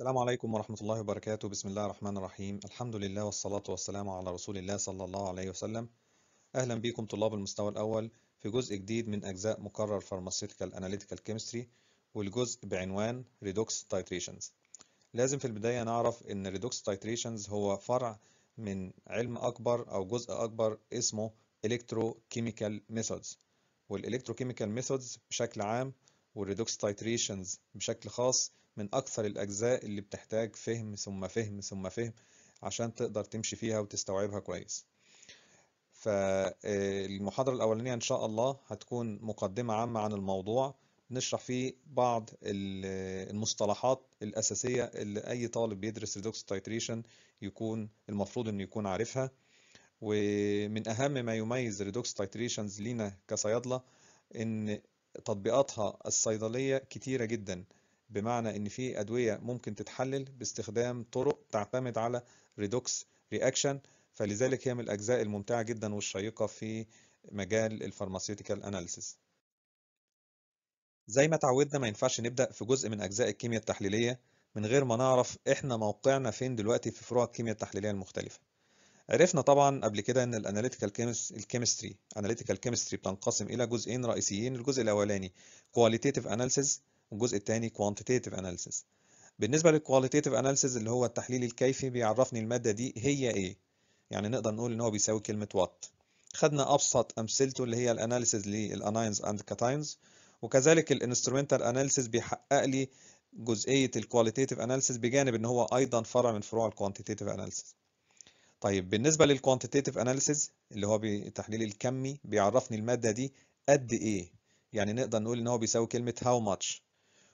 السلام عليكم ورحمة الله وبركاته بسم الله الرحمن الرحيم الحمد لله والصلاة والسلام على رسول الله صلى الله عليه وسلم أهلا بكم طلاب المستوى الأول في جزء جديد من أجزاء مقرر Pharmaceutical Analytical Chemistry والجزء بعنوان Redox Titrations لازم في البداية نعرف إن Redox Titrations هو فرع من علم أكبر أو جزء أكبر اسمه Electrochemical Methods والElectrochemical Methods بشكل عام والريدوكس تايتريشنز بشكل خاص من أكثر الأجزاء اللي بتحتاج فهم ثم فهم ثم فهم عشان تقدر تمشي فيها وتستوعبها كويس فالمحاضرة آه، الأولانية إن شاء الله هتكون مقدمة عامة عن الموضوع نشرح فيه بعض آه، المصطلحات الأساسية اللي أي طالب بيدرس ريدوكس تايتريشن يكون المفروض إنه يكون عارفها ومن أهم ما يميز ريدوكس تايتريشنز لينا كصيادلة إن تطبيقاتها الصيدلية كتيرة جدا بمعنى ان في ادويه ممكن تتحلل باستخدام طرق تعتمد على ريدوكس رياكشن فلذلك هي من الاجزاء الممتعه جدا والشيقه في مجال الفارماسيوتيكال اناليسيس زي ما تعودنا ما ينفعش نبدا في جزء من اجزاء الكيمياء التحليليه من غير ما نعرف احنا موقعنا فين دلوقتي في فروع الكيمياء التحليليه المختلفه عرفنا طبعا قبل كده ان الاناليتيكال الكيمستري اناليتيكال كيمستري بتنقسم الى جزئين رئيسيين الجزء الاولاني كواليتيف اناليسيز والجزء الثاني quantitative analysis بالنسبة للكواليتيتيف اناليسيس اللي هو التحليل الكيفي بيعرفني المادة دي هي ايه يعني نقدر نقول ان هو بيساوي كلمة وات خدنا ابسط امثلته اللي هي الاناليسيس للاناينز اند كاتاينز وكذلك الانسترومنتال اناليسيس بيحقق لي جزئية الكواليتيف اناليسيس بجانب ان هو ايضا فرع من فروع الكوانتيتيف اناليسيس طيب بالنسبة للكوانتيتيف اناليسيس اللي هو التحليل الكمي بيعرفني المادة دي قد ايه يعني نقدر نقول ان هو بيساوي كلمة how much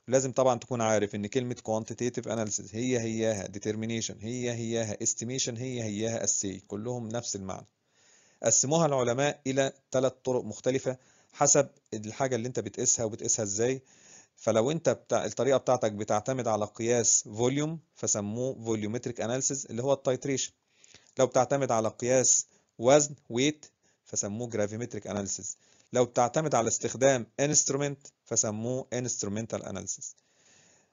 لازم طبعا تكون عارف ان كلمه quantitative analysis هي هياها determination هي هياها estimation هي هياها assay كلهم نفس المعنى قسموها العلماء الى ثلاث طرق مختلفه حسب الحاجه اللي انت بتقيسها وبتقيسها ازاي فلو انت بتاع الطريقه بتاعتك بتعتمد على قياس فوليوم فسموه فوليومتريك اناليسيس اللي هو التايتريشن لو بتعتمد على قياس وزن ويت فسموه جرافيمتريك اناليسيس لو بتعتمد على استخدام انسترومنت فسموه انسترومنتال اناليسيس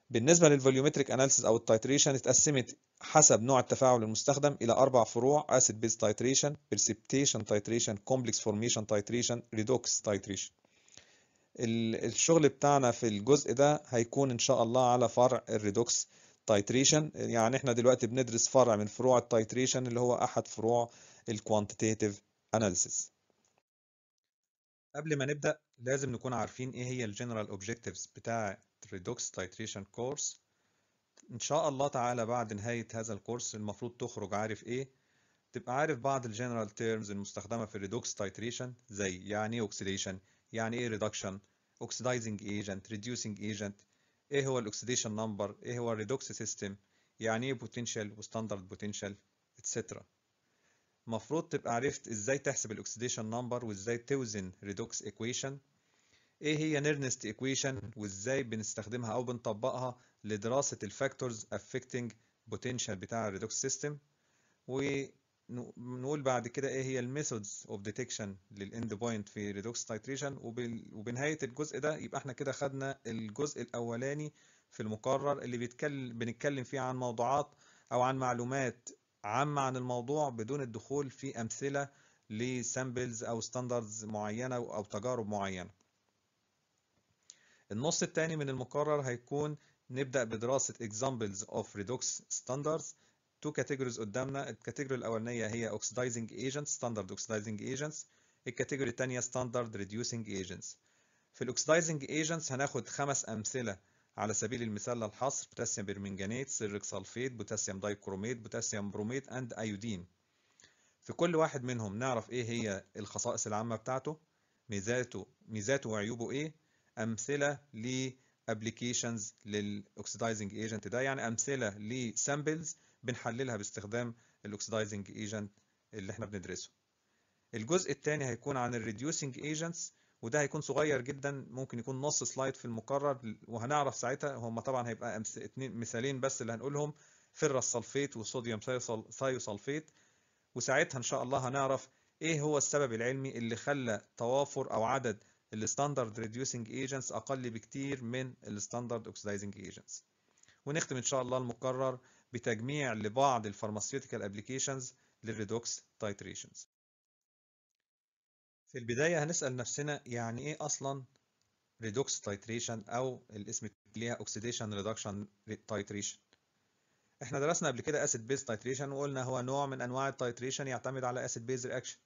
بالنسبه للفوليومتريك اناليسيس او التايتريشن اتقسمت حسب نوع التفاعل المستخدم الى اربع فروع اسيد بيز تايتريشن بريسبتيشن تايتريشن كومبلكس فورميشن تايتريشن ريدوكس تايتريشن الشغل بتاعنا في الجزء ده هيكون ان شاء الله على فرع الريدوكس تايتريشن يعني احنا دلوقتي بندرس فرع من فروع التايتريشن اللي هو احد فروع الكوانتيتيف اناليسيس قبل ما نبدأ لازم نكون عارفين ايه هي الجنرال اوبجكتيفز بتاع ريدوكس تايتريشن كورس ان شاء الله تعالى بعد نهاية هذا الكورس المفروض تخرج عارف ايه تبقى عارف بعض الجنرال تيرمز المستخدمة في الريدوكس تايتريشن زي يعني ايه اوكسيديشن يعني ايه ريدكشن اوكسيدايزنج ايجنت ريديوسنج ايجنت ايه هو الاوكسيديشن نمبر ايه هو الريدوكس سيستم يعني ايه بوتنشال وستاندرد بوتنشال اتسترا مفروض تبقى عرفت ازاي تحسب الاكسديشن نمبر وازاي توزن ريدوكس ايكويشن ايه هي نيرنست ايكويشن وازاي بنستخدمها او بنطبقها لدراسه الفاكتورز افكتنج بوتنشال بتاع الريدوكس سيستم ونقول بعد كده ايه هي الميثودز اوف ديتكشن للاند بوينت في ريدوكس تايتريشن وبنهايه الجزء ده يبقى احنا كده خدنا الجزء الاولاني في المقرر اللي بنتكلم فيه عن موضوعات او عن معلومات عامة عن الموضوع بدون الدخول في أمثلة لسامبلز أو ستاندردز معينة أو تجارب معينة النص الثاني من المقرر هيكون نبدأ بدراسة examples of redox standards تو categories قدامنا الكاتيجوري الأولانية هي oxidizing agents standard oxidizing agents الكاتيجوري الثانية standard reducing agents في الاكسدايزنج agents هناخد خمس امثله على سبيل المثال للحصر بوتاسيوم برمنجانيت سيريك سلفيت بوتاسيوم دايكروميت بوتاسيوم بروميت اند ايودين في كل واحد منهم نعرف ايه هي الخصائص العامة بتاعته ميزاته ميزاته وعيوبه ايه امثلة لابليكيشنز للاوكسيدايزنج ايجنت ده يعني امثلة لسامبلز بنحللها باستخدام الاوكسيدايزنج ايجنت اللي احنا بندرسه الجزء الثاني هيكون عن الريديوسنج ايجنتس وده هيكون صغير جدا ممكن يكون نص سلايد في المقرر وهنعرف ساعتها هم طبعا هيبقى اثنين مثالين بس اللي هنقولهم فيرالسلفيت وصوديوم ثايوسلفيت وساعتها ان شاء الله هنعرف ايه هو السبب العلمي اللي خلى توافر او عدد الستاندرد ريديوسنج ايجنتس اقل بكتير من الستاندرد اوكسيدايزنج ايجنتس ونختم ان شاء الله المقرر بتجميع لبعض الفارماسيوتيكال ابلكيشنز للريدوكس تايتريشنز في البداية هنسأل نفسنا يعني إيه أصلا ريدوكس تايتريشن أو الاسم ليها أوكسيديشن ريدكشن تايتريشن إحنا درسنا قبل كده أسيد بيز تايتريشن وقلنا هو نوع من أنواع التايتريشن يعتمد على أسيد بيز ريأكشن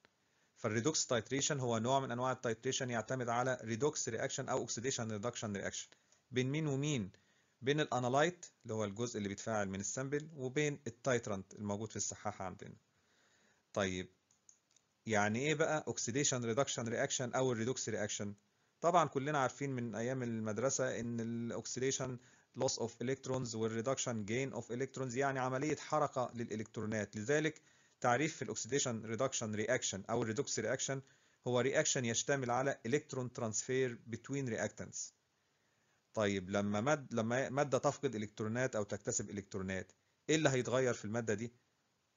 فالريدوكس تايتريشن هو نوع من أنواع التايتريشن يعتمد على ريدوكس ريأكشن أو أوكسيديشن ريدكشن ريأكشن بين مين ومين؟ بين الانالايت اللي هو الجزء اللي بيتفاعل من السامبل وبين التايترانت الموجود في السحاحة عندنا طيب يعني ايه بقى اوكسيديشن ريدكشن رياكشن او الريدوكس رياكشن طبعا كلنا عارفين من ايام المدرسه ان الاوكسيديشن لوس اوف الكترونز والريدكشن جين اوف الكترونز يعني عملية حركة للإلكترونات لذلك تعريف في ريدكشن رياكشن أو الريدوكس رياكشن هو رياكشن يشتمل على إلكترون ترانسفير بتوين رياكتنتس طيب لما مد لما مادة تفقد إلكترونات أو تكتسب إلكترونات إيه اللي هيتغير في المادة دي؟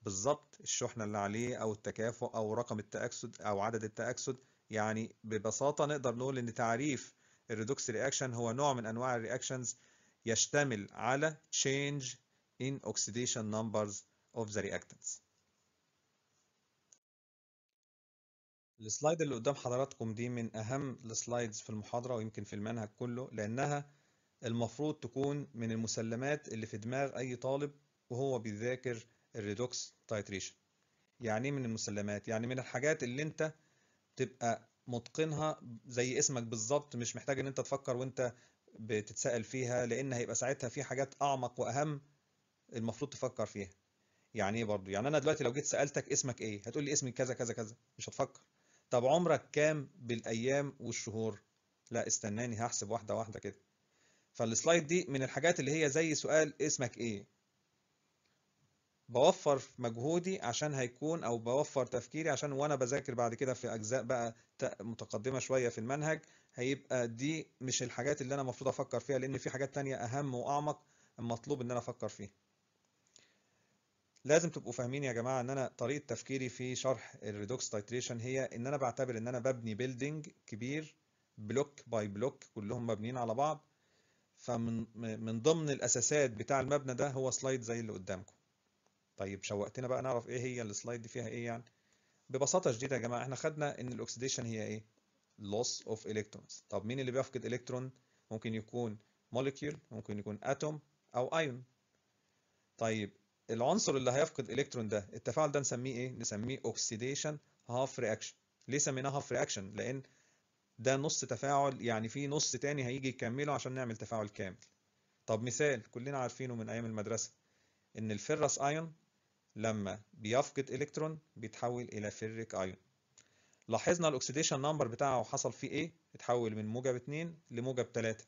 بالظبط الشحنة اللي عليه أو التكافؤ أو رقم التأكسد أو عدد التأكسد يعني ببساطة نقدر نقول إن تعريف الريدوكس رياكشن هو نوع من أنواع الرياكشنز يشتمل على change in oxidation numbers of the reactants. السلايد اللي قدام حضراتكم دي من أهم السلايدز في المحاضرة ويمكن في المنهج كله لأنها المفروض تكون من المسلمات اللي في دماغ أي طالب وهو بيذاكر الريدوكس تايتريشن يعني ايه من المسلمات يعني من الحاجات اللي انت تبقى متقنها زي اسمك بالظبط مش محتاج ان انت تفكر وانت بتتسأل فيها لان هيبقى ساعتها في حاجات اعمق واهم المفروض تفكر فيها يعني ايه برضه يعني انا دلوقتي لو جيت سالتك اسمك ايه هتقول لي اسمي كذا كذا كذا مش هتفكر طب عمرك كام بالايام والشهور لا استناني هحسب واحده واحده كده فالسلايد دي من الحاجات اللي هي زي سؤال اسمك ايه بوفر مجهودي عشان هيكون او بوفر تفكيري عشان وانا بذاكر بعد كده في اجزاء بقى متقدمه شويه في المنهج هيبقى دي مش الحاجات اللي انا المفروض افكر فيها لان في حاجات تانية اهم واعمق المطلوب ان انا افكر فيها لازم تبقوا فاهمين يا جماعه ان انا طريقه تفكيري في شرح الريدوكس تايتريشن هي ان انا بعتبر ان انا ببني بيلدينج كبير بلوك باي بلوك كلهم مبنيين على بعض فمن من ضمن الاساسات بتاع المبنى ده هو سلايد زي اللي قدامكم طيب شوقتنا بقى نعرف ايه هي السلايد دي فيها ايه يعني ببساطه شديده يا جماعه احنا خدنا ان الاكسديشن هي ايه loss of electrons طب مين اللي بيفقد الكترون ممكن يكون molecule ممكن يكون اتوم او ايون طيب العنصر اللي هيفقد الكترون ده التفاعل ده نسميه ايه نسميه اوكسيديشن هاف رياكشن ليه سميناه هاف رياكشن لان ده نص تفاعل يعني في نص تاني هيجي يكمله عشان نعمل تفاعل كامل طب مثال كلنا عارفينه من ايام المدرسه ان الفيروس ايون لما بيفقد الكترون بيتحول الى فيريك ايون لاحظنا الاكسديشن نمبر بتاعه حصل فيه ايه اتحول من موجب 2 لموجب 3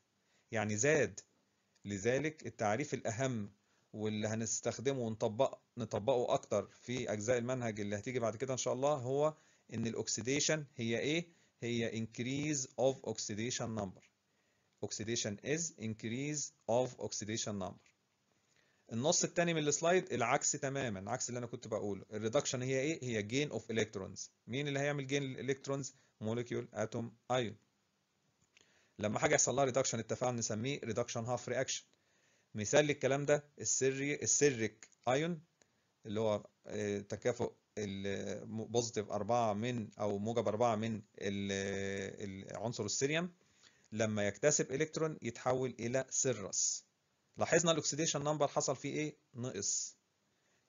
يعني زاد لذلك التعريف الاهم واللي هنستخدمه ونطبق نطبقه اكتر في اجزاء المنهج اللي هتيجي بعد كده ان شاء الله هو ان الاكسديشن هي ايه هي increase of oxidation number oxidation is increase of oxidation number النص الثاني من السلايد العكس تماما عكس اللي انا كنت بقوله الريدكشن هي ايه هي جين اوف الكترونز مين اللي هيعمل جين الالكترونز مولكيول اتوم ايون لما حاجه يحصل لها ريدكشن اتفقنا نسميه ريدكشن هاف رياكشن مثال للكلام ده السري السريك ايون اللي هو آه، تكافؤ البوزيتيف 4 من او موجب 4 من العنصر السيريوم لما يكتسب الكترون يتحول الى سيرس لاحظنا الاكسديشن نمبر حصل فيه ايه نقص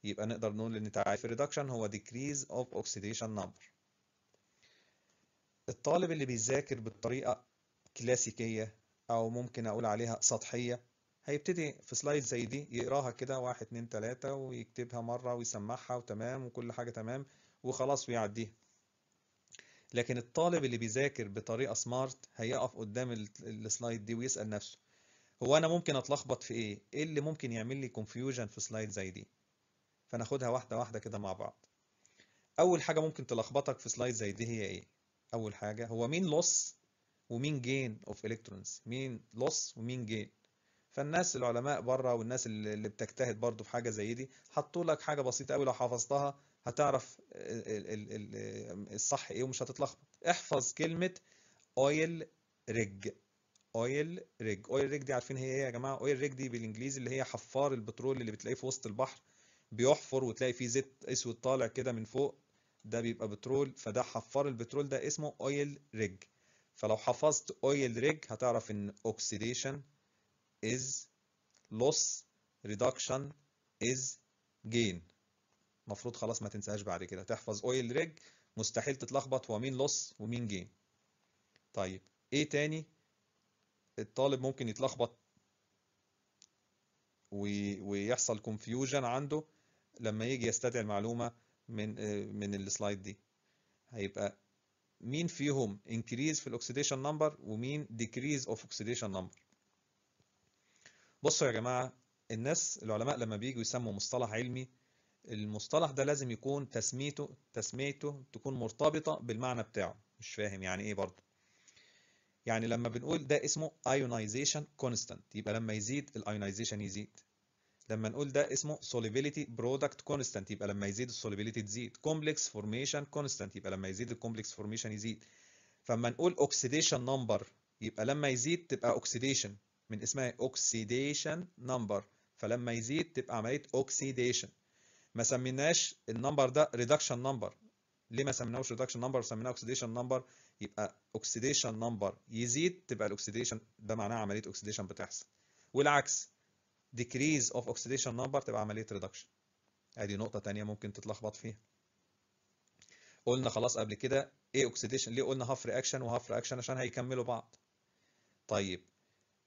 يبقى نقدر نقول ان تعريف الريدكشن هو decrease of oxidation number الطالب اللي بيذاكر بالطريقه كلاسيكيه او ممكن اقول عليها سطحيه هيبتدي في سلايد زي دي يقراها كده واحد اتنين تلاتة ويكتبها مرة ويسمعها وتمام وكل حاجة تمام وخلاص ويعديها لكن الطالب اللي بيذاكر بطريقة سمارت هيقف قدام السلايد دي ويسأل نفسه هو انا ممكن اتلخبط في ايه ايه اللي ممكن يعمل لي كونفيوجن في سلايد زي دي فناخدها واحده واحده كده مع بعض اول حاجه ممكن تلخبطك في سلايد زي دي هي ايه اول حاجه هو مين لوس ومين جين اوف الكترونز مين لوس ومين جين فالناس العلماء بره والناس اللي بتجتهد برضه في حاجه زي دي حطوا لك حاجه بسيطه قوي لو حفظتها هتعرف الصح ايه ومش هتتلخبط احفظ كلمه اويل ريج اويل ريج اويل ريج دي عارفين هي ايه يا جماعه اويل ريج دي بالانجليزي اللي هي حفار البترول اللي بتلاقيه في وسط البحر بيحفر وتلاقي فيه زيت اسود طالع كده من فوق ده بيبقى بترول فده حفار البترول ده اسمه اويل ريج فلو حفظت اويل ريج هتعرف ان اوكسيديشن از لوس ريدكشن از جين المفروض خلاص ما تنساهاش بعد كده تحفظ اويل ريج مستحيل تتلخبط هو مين لوس ومين جين طيب ايه تاني الطالب ممكن يتلخبط ويحصل كونفيوجن عنده لما يجي يستدعي المعلومه من من السلايد دي هيبقى مين فيهم increase في الاكسديشن نمبر ومين decrease of oxidation number بصوا يا جماعه الناس العلماء لما بييجوا يسموا مصطلح علمي المصطلح ده لازم يكون تسميته تسميته تكون مرتبطه بالمعنى بتاعه مش فاهم يعني ايه برضه يعني لما بنقول ده اسمه ايونايزيشن كونستانت يبقى لما يزيد الايونايزيشن يزيد لما نقول ده اسمه solubility product constant يبقى لما يزيد solubility تزيد complex formation constant يبقى لما يزيد الكومبلكس formation يزيد فما نقول oxidation number يبقى لما يزيد تبقى oxidation من اسمها oxidation number فلما يزيد تبقى عملية oxidation ما سميناش النمبر ده reduction number ليه ما سميناهوش reduction number وسميناه oxidation number يبقى اوكسيديشن نمبر يزيد تبقى الاوكسيديشن ده معناه عمليه اوكسيديشن بتحصل والعكس decrease of oxidation number تبقى عمليه ريدكشن ادي نقطه ثانيه ممكن تتلخبط فيها قلنا خلاص قبل كده ايه اوكسيديشن ليه قلنا هاف رياكشن وهاف رياكشن عشان هيكملوا بعض طيب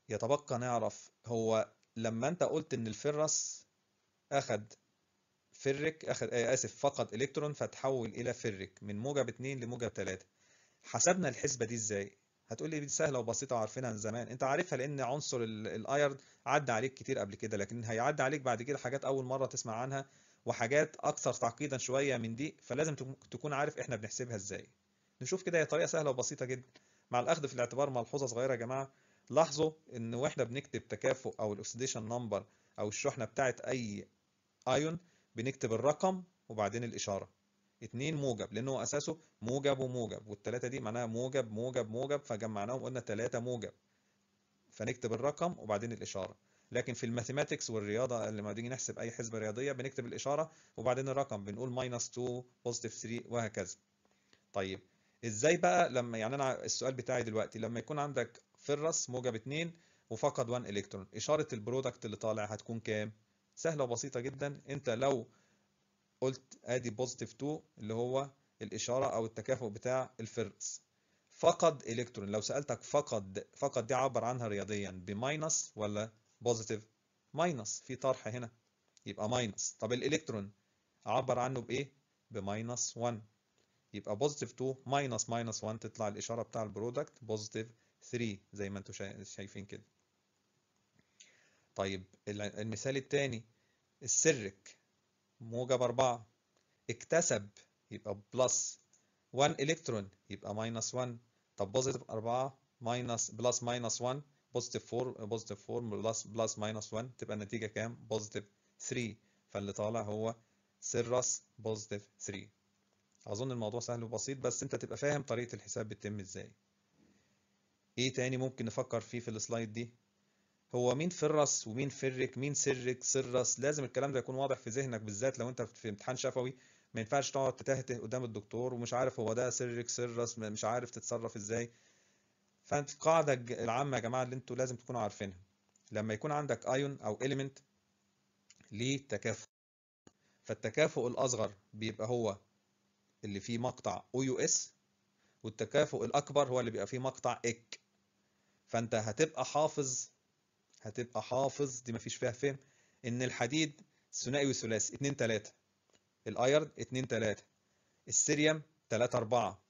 يتبقى نعرف هو لما انت قلت ان الفرس اخد فرك اخد آه، اسف فقد الكترون فتحول الى فرك من موجب 2 لموجب 3 حسبنا الحسبه دي ازاي هتقول لي دي سهله وبسيطه وعارفينها من زمان انت عارفها لان عنصر الايرن عدى عليك كتير قبل كده لكن هيعدي عليك بعد كده حاجات اول مره تسمع عنها وحاجات اكثر تعقيدا شويه من دي فلازم تكون عارف احنا بنحسبها ازاي نشوف كده هي طريقه سهله وبسيطه جدا مع الاخذ في الاعتبار ملحوظه صغيره يا جماعه لاحظوا ان واحنا بنكتب تكافؤ او الاكسيديشن نمبر او الشحنه بتاعه اي ايون بنكتب الرقم وبعدين الاشاره اتنين موجب لان هو اساسه موجب وموجب والثلاثه دي معناها موجب موجب موجب فجمعناهم وقلنا تلاته موجب فنكتب الرقم وبعدين الاشاره لكن في الماثيماتكس والرياضه لما بنيجي نحسب اي حسبه رياضيه بنكتب الاشاره وبعدين الرقم بنقول ماينس 2 بوزيتيف 3 وهكذا طيب ازاي بقى لما يعني انا السؤال بتاعي دلوقتي لما يكون عندك فرس موجب 2 وفقد 1 الكترون اشاره البرودكت اللي طالع هتكون كام سهله وبسيطه جدا انت لو قلت ادي بوزيتيف 2 اللي هو الاشاره او التكافؤ بتاع الفرز فقد الكترون لو سالتك فقد فقد دي عبر عنها رياضيا بماينس ولا بوزيتيف ماينس في طرح هنا يبقى ماينس طب الالكترون اعبر عنه بايه بماينس 1 يبقى بوزيتيف 2 ماينس ماينس 1 تطلع الاشاره بتاع البرودكت بوزيتيف 3 زي ما انتم شايفين كده طيب المثال الثاني السرك موجب 4 اكتسب يبقى بلس 1 الكترون يبقى ماينس 1 طب بوزيتيف 4 ماينس بلس ماينس 1 بوزيتيف 4 بوزيتيف 4 بلس بلس ماينس 1 تبقى النتيجه كام؟ بوزيتيف 3 فاللي طالع هو سيرس بوزيتيف 3 اظن الموضوع سهل وبسيط بس انت تبقى فاهم طريقه الحساب بتتم ازاي ايه تاني ممكن نفكر فيه في السلايد دي هو مين فرس ومين فرك مين سرك سرس لازم الكلام ده يكون واضح في ذهنك بالذات لو انت في امتحان شفوي ما ينفعش تقعد تتهته قدام الدكتور ومش عارف هو ده سرك سرس مش عارف تتصرف ازاي فانت القاعده العامه يا جماعه اللي انتوا لازم تكونوا عارفينها لما يكون عندك ايون او اليمنت ليه تكافؤ فالتكافؤ الاصغر بيبقى هو اللي فيه مقطع او يو اس والتكافؤ الاكبر هو اللي بيبقى فيه مقطع اك فانت هتبقى حافظ هتبقى حافظ دي مفيش فيها فهم ان الحديد ثنائي وثلاثي 2 3 الايرد 2 3 السيريوم 3 4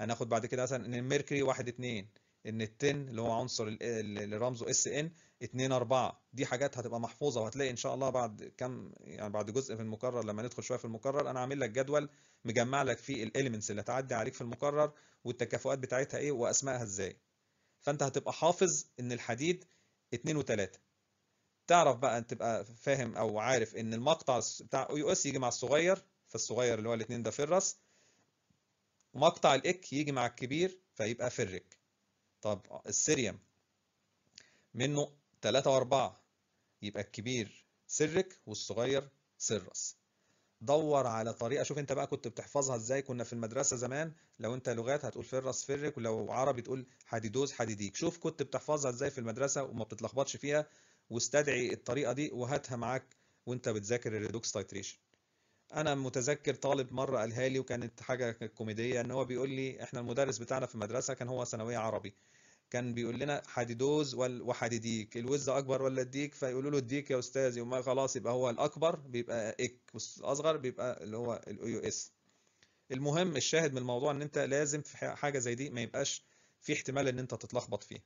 هناخد بعد كده مثلا ان الميركوري 1 2 ان التن اللي هو عنصر اللي رمزه اس ان 2 4 دي حاجات هتبقى محفوظه وهتلاقي ان شاء الله بعد كم يعني بعد جزء في المكرر لما ندخل شويه في المكرر انا عامل لك جدول مجمع لك فيه الاليمنتس اللي هتعدي عليك في المكرر والتكافؤات بتاعتها ايه واسمائها ازاي فانت هتبقى حافظ ان الحديد 2 و3 تعرف بقى انت تبقى فاهم او عارف ان المقطع بتاع او يو اس يجي مع الصغير فالصغير اللي هو الاثنين ده في الراس مقطع الاك يجي مع الكبير فيبقى في الرك طب السيريم منه 3 و4 يبقى الكبير سرك والصغير سرس دور على طريقه شوف انت بقى كنت بتحفظها ازاي كنا في المدرسه زمان لو انت لغات هتقول فرس فرك ولو عربي تقول حديدوز حديديك شوف كنت بتحفظها ازاي في المدرسه وما بتتلخبطش فيها واستدعي الطريقه دي وهاتها معاك وانت بتذاكر الريدوكس تايتريشن انا متذكر طالب مره قالها لي وكانت حاجه كوميديه ان هو بيقول لي احنا المدرس بتاعنا في المدرسه كان هو ثانويه عربي كان بيقول لنا حديدوز وحديديك الوز اكبر ولا الديك فيقولوا له الديك يا استاذ يقوم خلاص يبقى هو الاكبر بيبقى اك والاصغر بيبقى اللي هو الاو اس المهم الشاهد من الموضوع ان انت لازم في حاجه زي دي ما يبقاش في احتمال ان انت تتلخبط فيها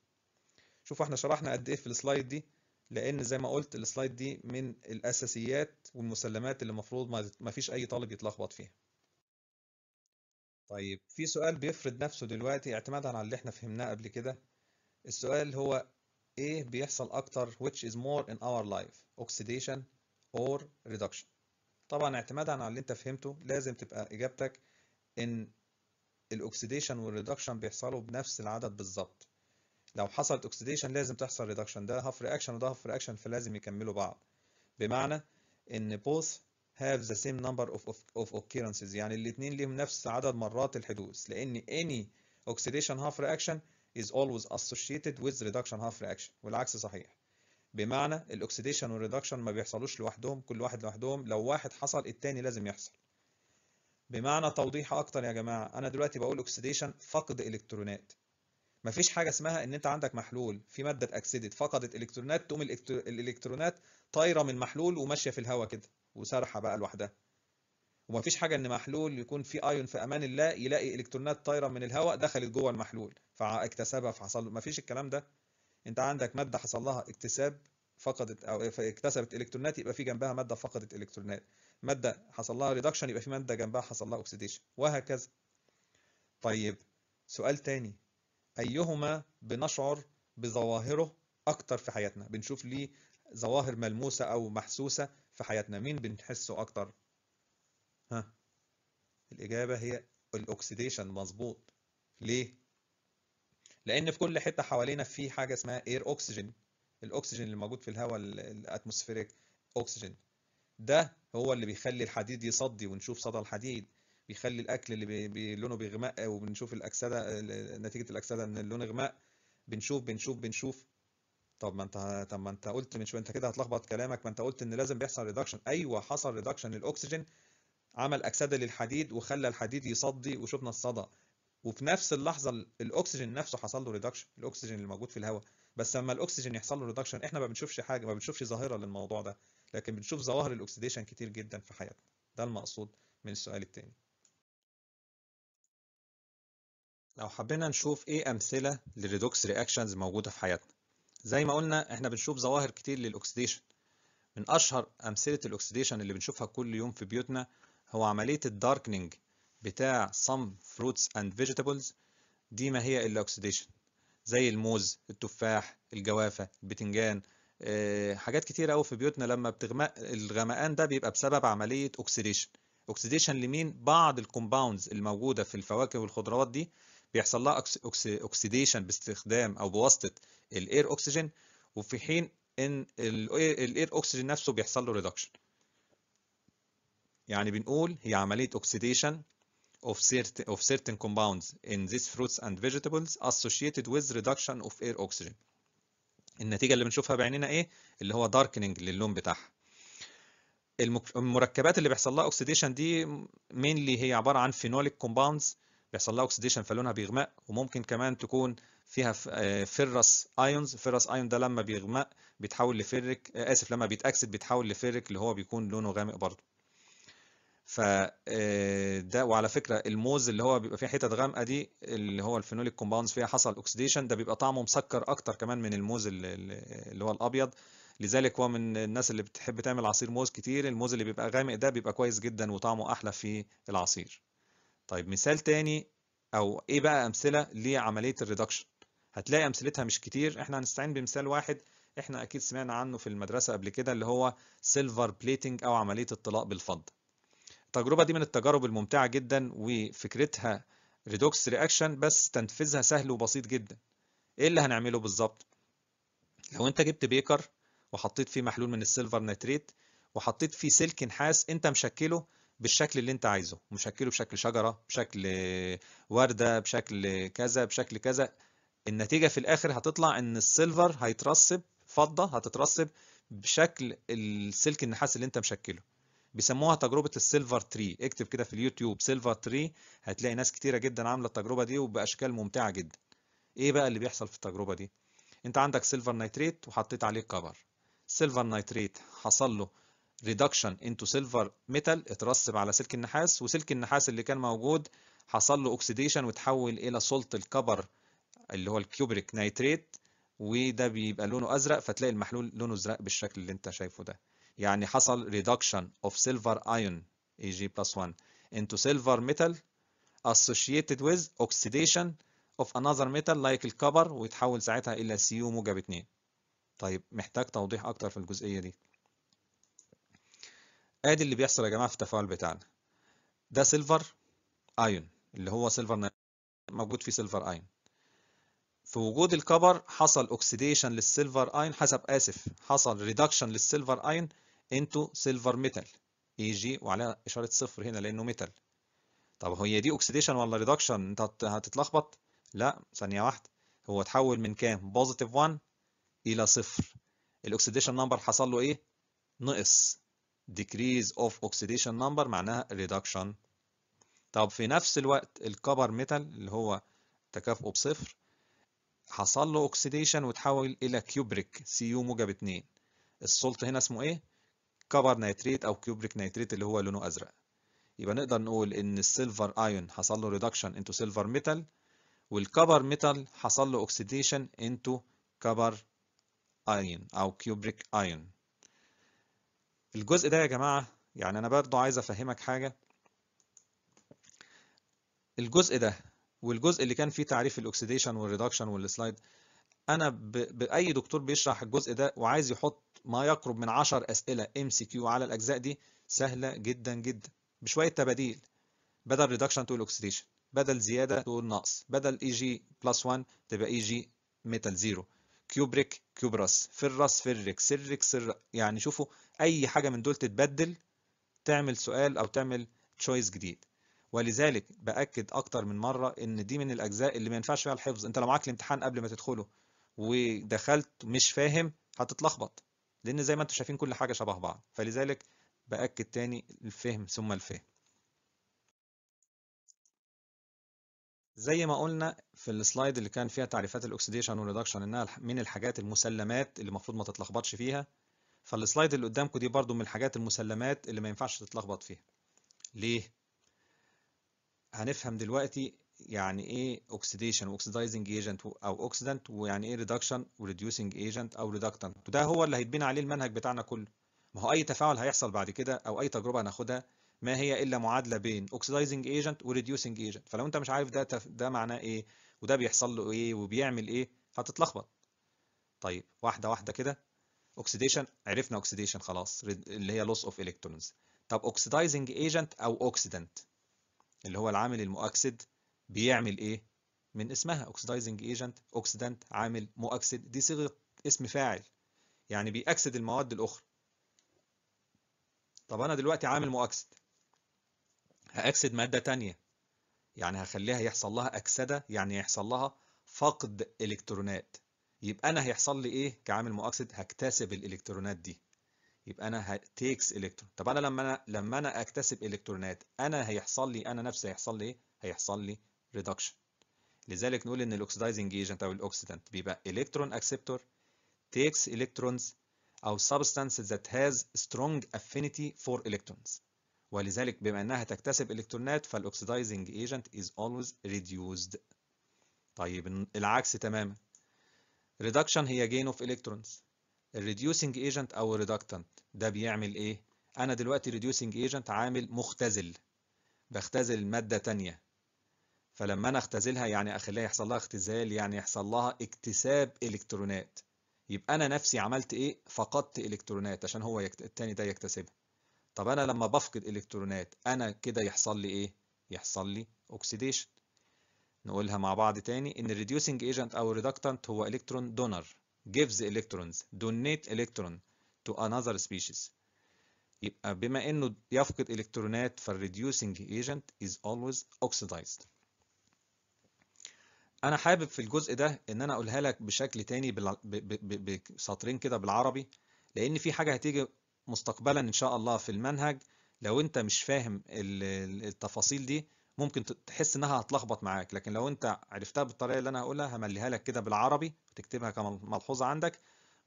شوفوا احنا شرحنا قد ايه في السلايد دي لان زي ما قلت السلايد دي من الاساسيات والمسلمات اللي المفروض ما فيش اي طالب يتلخبط فيها طيب في سؤال بيفرض نفسه دلوقتي اعتمادا على اللي احنا فهمناه قبل كده السؤال هو ايه بيحصل اكتر which is more in our life oxidation or reduction طبعا اعتمادا على اللي انت فهمته لازم تبقى اجابتك ان الاكسديشن والريدكشن بيحصلوا بنفس العدد بالظبط لو حصلت اكسديشن لازم تحصل ريدكشن ده هاف رياكشن وده هاف رياكشن فلازم يكملوا بعض بمعنى ان both have the same number of, of, of occurrences يعني الاثنين ليهم نفس عدد مرات الحدوث لان any oxidation half reaction is always associated with reduction half reaction والعكس صحيح بمعنى الاكسديشن والريدكشن ما بيحصلوش لوحدهم كل واحد لوحدهم لو واحد حصل التاني لازم يحصل بمعنى توضيح اكتر يا جماعه انا دلوقتي بقول اكسديشن فقد الكترونات مفيش حاجه اسمها ان انت عندك محلول في ماده اكسدت فقدت الكترونات تقوم الالكترونات طايره من محلول وماشيه في الهواء كده وسارحه بقى لوحدها ومفيش حاجه ان محلول يكون فيه ايون في امان الله يلاقي الكترونات طايره من الهواء دخلت جوه المحلول فاكتسبها فحصل له مفيش الكلام ده انت عندك ماده حصل لها اكتساب فقدت او اكتسبت الكترونات يبقى في جنبها ماده فقدت الكترونات ماده حصل لها ريدكشن يبقى في ماده جنبها حصل لها اوكسيديشن وهكذا طيب سؤال تاني ايهما بنشعر بظواهره اكتر في حياتنا بنشوف ليه ظواهر ملموسه او محسوسه في حياتنا مين بنحسه اكتر ها الإجابة هي الأكسيديشن مظبوط ليه؟ لأن في كل حتة حوالينا في حاجة اسمها اير أوكسجين الأكسجين اللي موجود في الهواء الأتموسفيريك أوكسجين ده هو اللي بيخلي الحديد يصدي ونشوف صدى الحديد بيخلي الأكل اللي بي... لونه بيغمق وبنشوف الأكسدة نتيجة الأكسدة إن اللون غمق بنشوف بنشوف بنشوف طب ما انت طب ما انت قلت من شويه انت كده هتلخبط كلامك ما انت قلت ان لازم بيحصل ريدكشن ايوه حصل ريدكشن للاكسجين عمل أكسدة للحديد وخلى الحديد يصدي وشفنا الصدى وفي نفس اللحظة الأكسجين نفسه حصل له ريدكشن الأكسجين اللي موجود في الهواء بس لما الأكسجين يحصل له ريدكشن إحنا ما بنشوفش حاجة ما بنشوفش ظاهرة للموضوع ده لكن بنشوف ظواهر الأكسديشن كتير جدا في حياتنا ده المقصود من السؤال التاني لو حبينا نشوف ايه امثله للريدوكس رياكشنز موجوده في حياتنا زي ما قلنا احنا بنشوف ظواهر كتير للاكسديشن من اشهر امثله الاكسديشن اللي بنشوفها كل يوم في بيوتنا هو عملية الداركنينج بتاع some fruits and vegetables دي ما هي إلا أكسيديشن زي الموز التفاح الجوافة البتنجان آه، حاجات كتيرة أوي في بيوتنا لما بتغمق الغمقان ده بيبقى بسبب عملية أكسيديشن أكسيديشن لمين بعض الكومباوندز الموجودة في الفواكه والخضروات دي بيحصل لها أكسيديشن باستخدام أو بواسطة الإير أوكسجين وفي حين إن الإير أوكسجين نفسه بيحصل له ريدكشن يعني بنقول هي عملية oxidation of certain of certain compounds in these fruits and vegetables associated with reduction of air oxygen. النتيجة اللي بنشوفها بعينينا ايه؟ اللي هو darkening للون بتاعها. المركبات اللي بيحصل لها oxidation دي mainly هي عبارة عن phenolic compounds بيحصل لها oxidation فلونها بيغمق وممكن كمان تكون فيها آه، ferrous ايونز فيرس ايون ده لما بيغمق بيتحول لفيرك آه، اسف لما بيتاكسد بيتحول لفيرك اللي هو بيكون لونه غامق برضه ف آه، ده وعلى فكره الموز اللي هو بيبقى فيه حتت غامقه دي اللي هو الفينوليك كومباوندز فيها حصل اوكسيديشن ده بيبقى طعمه مسكر اكتر كمان من الموز اللي هو الابيض لذلك هو من الناس اللي بتحب تعمل عصير موز كتير الموز اللي بيبقى غامق ده بيبقى كويس جدا وطعمه احلى في العصير طيب مثال تاني او ايه بقى امثله لعمليه الريدكشن هتلاقي امثلتها مش كتير احنا هنستعين بمثال واحد احنا اكيد سمعنا عنه في المدرسه قبل كده اللي هو سيلفر بليتنج او عمليه الطلاء بالفضه التجربة دي من التجارب الممتعة جدا وفكرتها ريدوكس رياكشن بس تنفيذها سهل وبسيط جدا ايه اللي هنعمله بالظبط لو انت جبت بيكر وحطيت فيه محلول من السيلفر نيتريت وحطيت فيه سلك نحاس انت مشكله بالشكل اللي انت عايزه مشكله بشكل شجره بشكل ورده بشكل كذا بشكل كذا النتيجه في الاخر هتطلع ان السيلفر هيترسب فضه هتترسب بشكل السلك النحاس اللي انت مشكله بيسموها تجربه السيلفر تري اكتب كده في اليوتيوب سيلفر تري هتلاقي ناس كتيره جدا عامله التجربه دي وباشكال ممتعه جدا ايه بقى اللي بيحصل في التجربه دي انت عندك سيلفر نايتريت وحطيت عليه كفر سيلفر نايتريت حصل له ريدكشن انتو سيلفر ميتال اترسب على سلك النحاس وسلك النحاس اللي كان موجود حصل له اوكسيديشن وتحول الى سولت الكبر اللي هو الكيوبريك نايتريت وده بيبقى لونه ازرق فتلاقي المحلول لونه ازرق بالشكل اللي انت شايفه ده يعني حصل reduction of silver ion Ag plus 1 into silver metal associated with oxidation of another metal like الكبر ويتحول ساعتها إلى Cu موجب 2 طيب محتاج توضيح أكتر في الجزئية دي ادي اللي بيحصل يا جماعه في التفاعل بتاعنا ده سيلفر ايون اللي هو سيلفر موجود فيه سيلفر ايون في وجود الكبر حصل اوكسيديشن للسيلفر ايون حسب اسف حصل ريدكشن للسيلفر ايون انتو سيلفر ميتال اي جي وعليها اشاره صفر هنا لانه ميتال طب هي دي اوكسيديشن ولا ريدكشن انت هتتلخبط لا ثانيه واحده هو اتحول من كام بوزيتيف 1 الى صفر الاوكسيديشن نمبر حصل له ايه نقص decrease of oxidation number معناها reduction طب في نفس الوقت الكبر ميتال اللي هو تكافؤه بصفر حصل له اوكسيديشن وتحول الى كيوبريك سي يو موجب 2 السولت هنا اسمه ايه كبر نيتريت او كيوبريك نيتريت اللي هو لونه ازرق يبقى نقدر نقول ان السيلفر ايون حصل له ريدكشن انتو سيلفر ميتال والكبر ميتال حصل له اوكسيديشن انتو كبر ايون او كيوبريك ايون الجزء ده يا جماعه يعني انا برضو عايز افهمك حاجه الجزء ده والجزء اللي كان فيه تعريف الاكسديشن والريدكشن والسلايد انا باي دكتور بيشرح الجزء ده وعايز يحط ما يقرب من 10 أسئلة MCQ على الأجزاء دي سهلة جدا جدا بشوية تباديل بدل ريدكشن تقول اوكسيديشن بدل زيادة تقول نقص بدل اي جي بلس 1 تبقى اي جي ميتال زيرو كيوبريك كيوبرس فيرس فريك سيريك سر يعني شوفوا اي حاجة من دول تتبدل تعمل سؤال او تعمل تشويس جديد ولذلك باكد اكتر من مره ان دي من الاجزاء اللي ما ينفعش فيها الحفظ انت لو معاك الامتحان قبل ما تدخله ودخلت مش فاهم هتتلخبط لان زي ما انتم شايفين كل حاجه شبه بعض فلذلك باكد تاني الفهم ثم الفهم زي ما قلنا في السلايد اللي كان فيها تعريفات الاكسديشن والريدكشن انها من الحاجات المسلمات اللي المفروض ما تتلخبطش فيها فالسلايد اللي قدامكم دي برضو من الحاجات المسلمات اللي ما ينفعش تتلخبط فيها ليه هنفهم دلوقتي يعني ايه اوكسيديشن اوكسيدايزنج ايجنت او اوكسيدنت ويعني ايه ريدكشن وريديوسنج ايجنت او ريدكتنت وده هو اللي هيتبنى عليه المنهج بتاعنا كله ما هو اي تفاعل هيحصل بعد كده او اي تجربه هناخدها ما هي الا معادله بين اوكسيدايزنج ايجنت وريديوسنج ايجنت فلو انت مش عارف ده تف... ده معناه ايه وده بيحصل له ايه وبيعمل ايه هتتلخبط طيب واحده واحده كده اوكسيديشن عرفنا اوكسيديشن خلاص اللي هي لوس اوف الكترونز طب اوكسيدايزنج ايجنت او اوكسيدنت اللي هو العامل المؤكسد بيعمل ايه من اسمها اوكسيدايزنج ايجنت اوكسيدانت عامل مؤكسد دي صيغه اسم فاعل يعني بيأكسد المواد الاخرى طب انا دلوقتي عامل مؤكسد هأكسد ماده تانية يعني هخليها يحصل لها اكسده يعني يحصل لها فقد الكترونات يبقى انا هيحصل لي ايه كعامل مؤكسد هكتسب الالكترونات دي يبقى انا هتيكس الكترون طب انا لما انا لما انا اكتسب الكترونات انا هيحصل لي انا نفسي هيحصل لي ايه هيحصل لي ريدكشن لذلك نقول ان الاكسدايزنج ايجنت او الاوكسيدنت بيبقى الكترون اكسبتور تيكس الكترونز او سبستانس that has strong affinity for الكترونز ولذلك بما انها تكتسب الكترونات فالاكسدايزنج ايجنت از اولويز ريديوسد طيب العكس تماما ريدكشن هي جين اوف الكترونز الريديوسنج ايجنت او الريدكتانت ده بيعمل ايه انا دلوقتي ريديوسنج ايجنت عامل مختزل بختزل مادة تانية فلما انا اختزلها يعني اخليها يحصل لها اختزال يعني يحصل لها اكتساب الكترونات يبقى انا نفسي عملت ايه فقدت الكترونات عشان هو يكت... التاني ده يكتسبها طب انا لما بفقد الكترونات انا كده يحصل لي ايه يحصل لي اوكسيديشن نقولها مع بعض تاني ان الريديوسنج ايجنت او ريدكتانت هو الكترون دونر gives electrons donate electron to another species يبقى بما انه يفقد الكترونات فالريديوسنج ايجنت is always oxidized انا حابب في الجزء ده ان انا اقولها لك بشكل تاني بسطرين كده بالعربي لان في حاجه هتيجي مستقبلا ان شاء الله في المنهج لو انت مش فاهم التفاصيل دي ممكن تحس انها هتلخبط معاك لكن لو انت عرفتها بالطريقه اللي انا هقولها همليها لك كده بالعربي وتكتبها كملحوظه عندك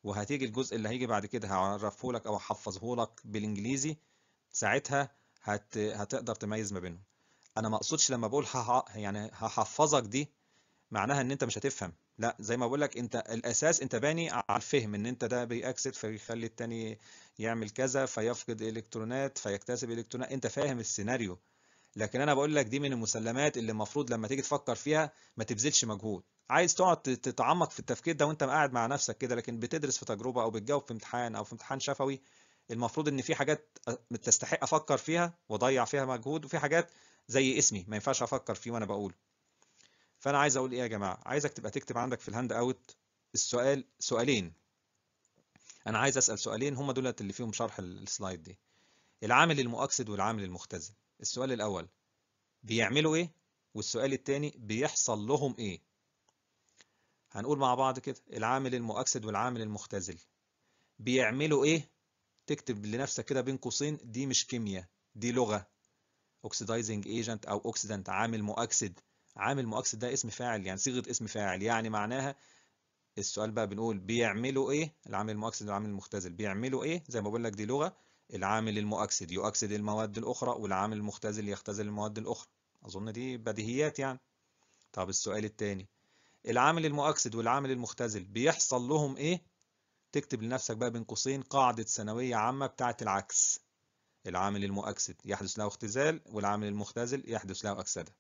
وهتيجي الجزء اللي هيجي بعد كده هعرفه لك او هحفظه لك بالانجليزي ساعتها هت... هتقدر تميز ما بينهم انا ما اقصدش لما بقول ه... يعني هحفظك دي معناها ان انت مش هتفهم لا زي ما بقول لك انت الاساس انت باني على الفهم ان انت ده بيأكسد فيخلي التاني يعمل كذا فيفقد الكترونات فيكتسب الكترونات انت فاهم السيناريو لكن انا بقول لك دي من المسلمات اللي المفروض لما تيجي تفكر فيها ما تبذلش مجهود عايز تقعد تتعمق في التفكير ده وانت قاعد مع نفسك كده لكن بتدرس في تجربه او بتجاوب في امتحان او في امتحان شفوي المفروض ان في حاجات آه، تستحق افكر فيها واضيع فيها مجهود وفي حاجات زي اسمي ما ينفعش افكر فيه وانا بقوله فانا عايز اقول ايه يا جماعه عايزك تبقى تكتب عندك في الهاند اوت السؤال سؤالين انا عايز اسال سؤالين هما دول اللي فيهم شرح السلايد دي العامل المؤكسد والعامل المختزل السؤال الاول بيعملوا ايه والسؤال الثاني بيحصل لهم ايه هنقول مع بعض كده العامل المؤكسد والعامل المختزل بيعملوا ايه تكتب لنفسك كده بين قوسين دي مش كيمياء دي لغه اوكسيدايزنج ايجنت او اوكسيدنت عامل مؤكسد عامل مؤكسد ده اسم فاعل يعني صيغه اسم فاعل يعني معناها السؤال بقى بنقول بيعملوا ايه العامل المؤكسد والعامل المختزل بيعملوا ايه زي ما بقول لك دي لغه العامل المؤكسد يؤكسد المواد الاخرى والعامل المختزل يختزل المواد الاخرى اظن دي بديهيات يعني طب السؤال الثاني العامل المؤكسد والعامل المختزل بيحصل لهم ايه تكتب لنفسك بقى بين قوسين قاعده ثانويه عامه بتاعه العكس العامل المؤكسد يحدث له اختزال والعامل المختزل يحدث له اكسده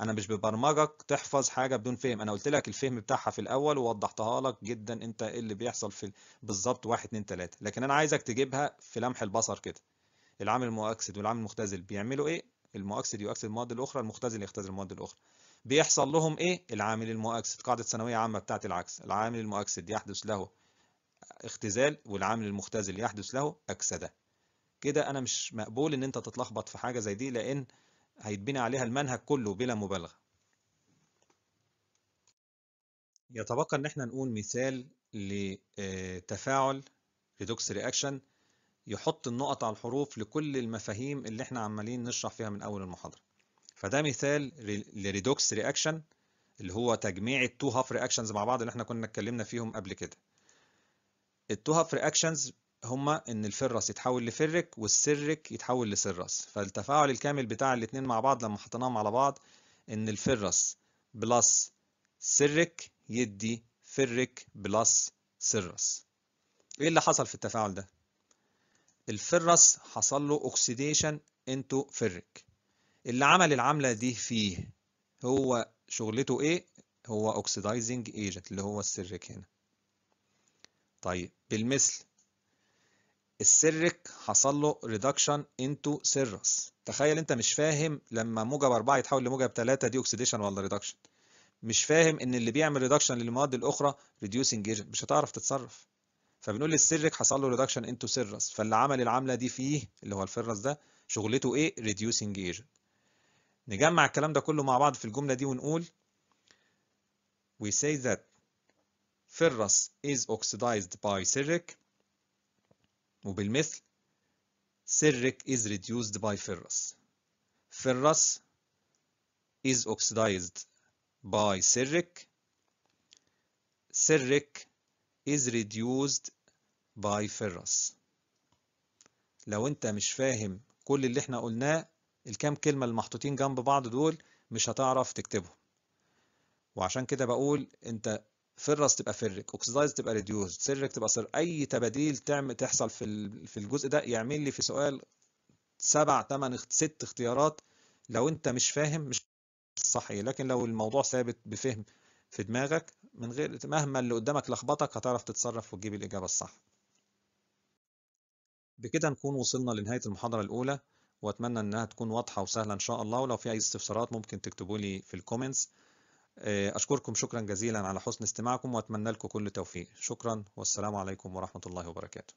انا مش ببرمجك تحفظ حاجه بدون فهم انا قلت لك الفهم بتاعها في الاول ووضحتها لك جدا انت ايه اللي بيحصل في بالظبط 1 2 3 لكن انا عايزك تجيبها في لمح البصر كده العامل المؤكسد والعامل المختزل بيعملوا ايه المؤكسد يؤكسد المواد الاخرى المختزل يختزل المواد الاخرى بيحصل لهم ايه العامل المؤكسد قاعده ثانويه عامه بتاعه العكس العامل المؤكسد يحدث له اختزال والعامل المختزل يحدث له اكسده كده انا مش مقبول ان انت تتلخبط في حاجه زي دي لان هيتبني عليها المنهج كله بلا مبالغة يتبقى ان احنا نقول مثال لتفاعل ريدوكس رياكشن يحط النقط على الحروف لكل المفاهيم اللي احنا عمالين نشرح فيها من اول المحاضره فده مثال لريدوكس رياكشن اللي هو تجميع التو هاف رياكشنز مع بعض اللي احنا كنا اتكلمنا فيهم قبل كده التو هاف رياكشنز هما ان الفرس يتحول لفرك والسرك يتحول لسرس فالتفاعل الكامل بتاع الاتنين مع بعض لما حطيناهم على بعض ان الفرس بلس سرك يدي فرك بلس سرس ايه اللي حصل في التفاعل ده الفرس حصل له اوكسيديشن انتو فرك اللي عمل العملة دي فيه هو شغلته ايه هو اوكسيدايزنج ايجنت اللي هو السرك هنا طيب بالمثل السرك حصل له ريدكشن انتو سيرس تخيل انت مش فاهم لما موجب 4 يتحول لموجب 3 دي اوكسيديشن ولا ريدكشن مش فاهم ان اللي بيعمل ريدكشن للمواد الاخرى ريديوسنج ايجنت مش هتعرف تتصرف فبنقول السرك حصل له ريدكشن انتو سيرس فاللي عمل العمله دي فيه اللي هو الفيرس ده شغلته ايه ريديوسنج ايجنت نجمع الكلام ده كله مع بعض في الجمله دي ونقول وي سي ذات ferrous is oxidized by ceric وبالمثل سرك is reduced by ferrous. Ferrous is oxidized by سرك سرك is reduced by ferrous. لو انت مش فاهم كل اللي احنا قلناه الكام كلمة اللي محطوطين جنب بعض دول مش هتعرف تكتبهم وعشان كده بقول انت فيرس تبقى فرك اوكسيدايز تبقى ريديوز سيرك تبقى سر اي تباديل تعمل تحصل في في الجزء ده يعمل لي في سؤال سبع ثمان ست اختيارات لو انت مش فاهم مش صح لكن لو الموضوع ثابت بفهم في دماغك من غير مهما اللي قدامك لخبطك هتعرف تتصرف وتجيب الاجابه الصح بكده نكون وصلنا لنهايه المحاضره الاولى واتمنى انها تكون واضحه وسهله ان شاء الله ولو في اي استفسارات ممكن تكتبوا لي في الكومنتس آه، أشكركم شكرا جزيلا على حسن استماعكم وأتمنى لكم كل توفيق شكرا والسلام عليكم ورحمة الله وبركاته